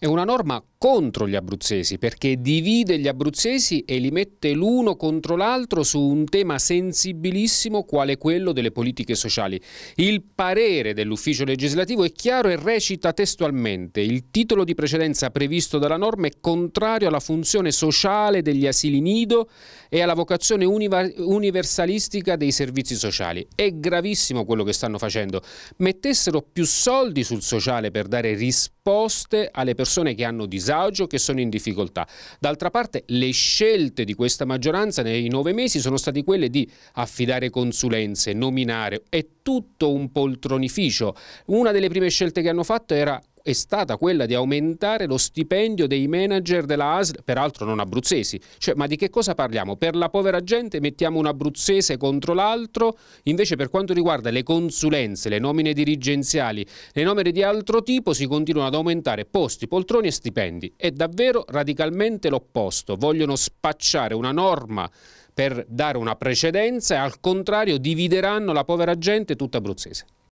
Es una norma contro gli abruzzesi perché divide gli abruzzesi e li mette l'uno contro l'altro su un tema sensibilissimo quale quello delle politiche sociali. Il parere dell'ufficio legislativo è chiaro e recita testualmente il titolo di precedenza previsto dalla norma è contrario alla funzione sociale degli asili nido e alla vocazione universalistica dei servizi sociali. È gravissimo quello che stanno facendo. Mettessero più soldi sul sociale per dare risposte alle persone che hanno disabilità disagio, che sono in difficoltà. D'altra parte le scelte di questa maggioranza nei nove mesi sono state quelle di affidare consulenze, nominare, è tutto un poltronificio. Una delle prime scelte che hanno fatto era è stata quella di aumentare lo stipendio dei manager della ASL, peraltro non abruzzesi. Cioè, ma di che cosa parliamo? Per la povera gente mettiamo un abruzzese contro l'altro, invece per quanto riguarda le consulenze, le nomine dirigenziali, le nomine di altro tipo si continuano ad aumentare posti, poltroni e stipendi. È davvero radicalmente l'opposto. Vogliono spacciare una norma per dare una precedenza e al contrario divideranno la povera gente tutta abruzzese.